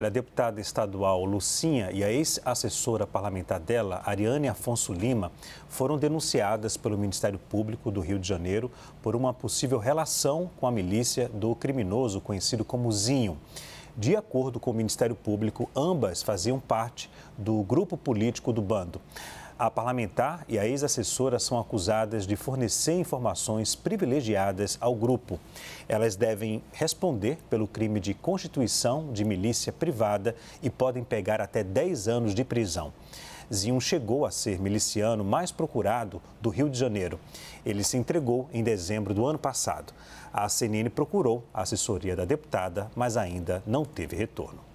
A é deputada estadual Lucinha e a ex-assessora parlamentar dela, Ariane Afonso Lima, foram denunciadas pelo Ministério Público do Rio de Janeiro por uma possível relação com a milícia do criminoso conhecido como Zinho. De acordo com o Ministério Público, ambas faziam parte do grupo político do bando. A parlamentar e a ex-assessora são acusadas de fornecer informações privilegiadas ao grupo. Elas devem responder pelo crime de constituição de milícia privada e podem pegar até 10 anos de prisão. Zion chegou a ser miliciano mais procurado do Rio de Janeiro. Ele se entregou em dezembro do ano passado. A CNN procurou a assessoria da deputada, mas ainda não teve retorno.